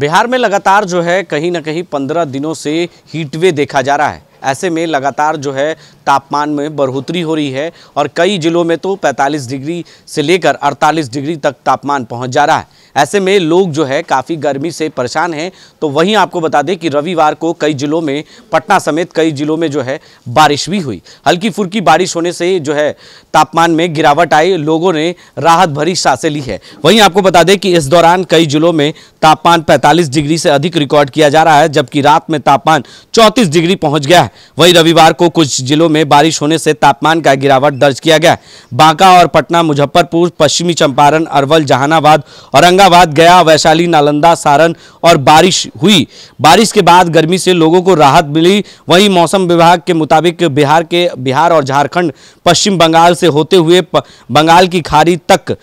बिहार में लगातार जो है कहीं ना कहीं पंद्रह दिनों से हीटवे देखा जा रहा है ऐसे में लगातार जो है तापमान में बढ़ोतरी हो रही है और कई ज़िलों में तो 45 डिग्री से लेकर 48 डिग्री तक तापमान पहुंच जा रहा है ऐसे में लोग जो है काफ़ी गर्मी से परेशान हैं तो वहीं आपको बता दें कि रविवार को कई ज़िलों में पटना समेत कई ज़िलों में जो है बारिश भी हुई हल्की फुल्की बारिश होने से जो है तापमान में गिरावट आई लोगों ने राहत भरी सांसें ली है वहीं आपको बता दें कि इस दौरान कई ज़िलों में तापमान पैंतालीस डिग्री से अधिक रिकॉर्ड किया जा रहा है जबकि रात में तापमान चौंतीस डिग्री पहुँच गया है वहीं रविवार को कुछ जिलों में बारिश होने से तापमान का गिरावट दर्ज किया गया बांका और पटना मुजफ्फरपुर पश्चिमी चंपारण अरवल जहानाबाद औरंगाबाद गया वैशाली नालंदा सारण और बारिश हुई बारिश के बाद गर्मी से लोगों को राहत मिली वहीं मौसम विभाग के मुताबिक बिहार के बिहार और झारखंड पश्चिम बंगाल से होते हुए बंगाल की खाड़ी तक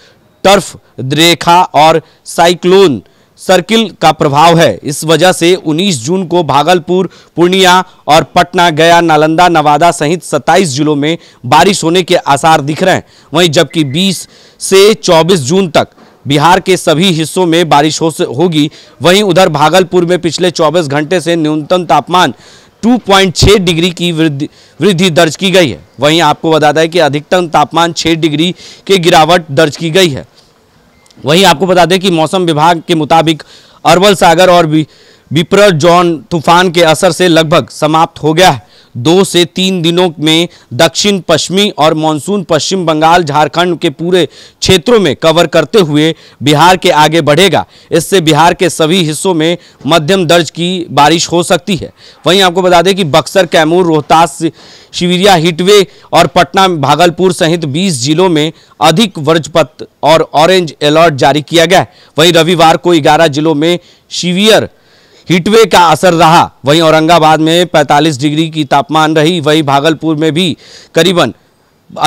टर्फ रेखा और साइक्लोन सर्किल का प्रभाव है इस वजह से 19 जून को भागलपुर पूर्णिया और पटना गया नालंदा नवादा सहित 27 जिलों में बारिश होने के आसार दिख रहे हैं वहीं जबकि 20 से 24 जून तक बिहार के सभी हिस्सों में बारिश हो होगी वहीं उधर भागलपुर में पिछले 24 घंटे से न्यूनतम तापमान 2.6 डिग्री की वृद्धि वृद्धि दर्ज की गई है वहीं आपको बता दें कि अधिकतम तापमान छः डिग्री के गिरावट दर्ज की गई है वहीं आपको बता दें कि मौसम विभाग के मुताबिक अरबल सागर और विप्र जॉन तूफान के असर से लगभग समाप्त हो गया है दो से तीन दिनों में दक्षिण पश्चिमी और मानसून पश्चिम बंगाल झारखंड के पूरे क्षेत्रों में कवर करते हुए बिहार के आगे बढ़ेगा इससे बिहार के सभी हिस्सों में मध्यम दर्ज की बारिश हो सकती है वहीं आपको बता दें कि बक्सर कैमूर रोहतास शिविरिया हिटवे और पटना भागलपुर सहित बीस जिलों में अधिक वर्जपत और ऑरेंज अलर्ट जारी किया गया है वहीं रविवार को ग्यारह जिलों में शिवियर हीटवे का असर रहा वहीं औरंगाबाद में 45 डिग्री की तापमान रही वहीं भागलपुर में भी करीबन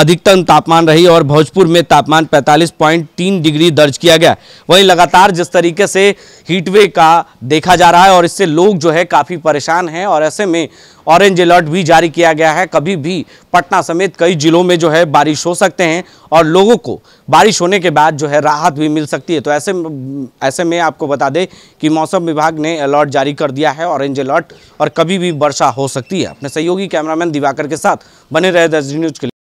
अधिकतम तापमान रही और भोजपुर में तापमान 45.3 डिग्री दर्ज किया गया वहीं लगातार जिस तरीके से हीटवे का देखा जा रहा है और इससे लोग जो है काफ़ी परेशान हैं और ऐसे में ऑरेंज अलर्ट भी जारी किया गया है कभी भी पटना समेत कई जिलों में जो है बारिश हो सकते हैं और लोगों को बारिश होने के बाद जो है राहत भी मिल सकती है तो ऐसे ऐसे में आपको बता दें कि मौसम विभाग ने अलर्ट जारी कर दिया है ऑरेंज अलर्ट और कभी भी वर्षा हो सकती है अपने सहयोगी कैमरामैन दिवाकर के साथ बने रहे दस न्यूज के